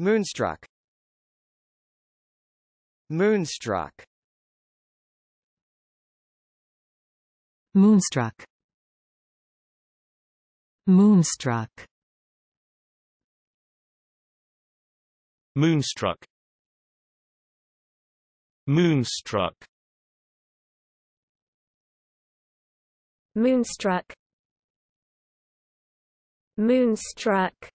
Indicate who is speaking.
Speaker 1: Moonstruck Moonstruck Moonstruck Moonstruck Moonstruck Moonstruck Moonstruck Moonstruck